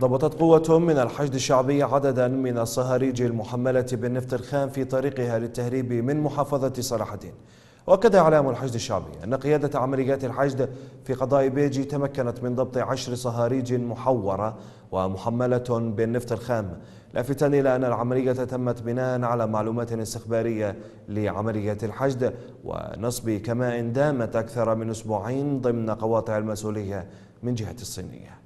ضبطت قوة من الحشد الشعبي عددا من الصهاريج المحملة بالنفط الخام في طريقها للتهريب من محافظة صلاح الدين وأكد إعلام الحشد الشعبي أن قيادة عمليات الحشد في قضاء بيجي تمكنت من ضبط عشر صهاريج محورة ومحملة بالنفط الخام لافتا إلى أن العملية تمت بناء على معلومات استخبارية لعملية الحشد ونصب كماء دامت أكثر من أسبوعين ضمن قواطع المسؤولية من جهة الصينية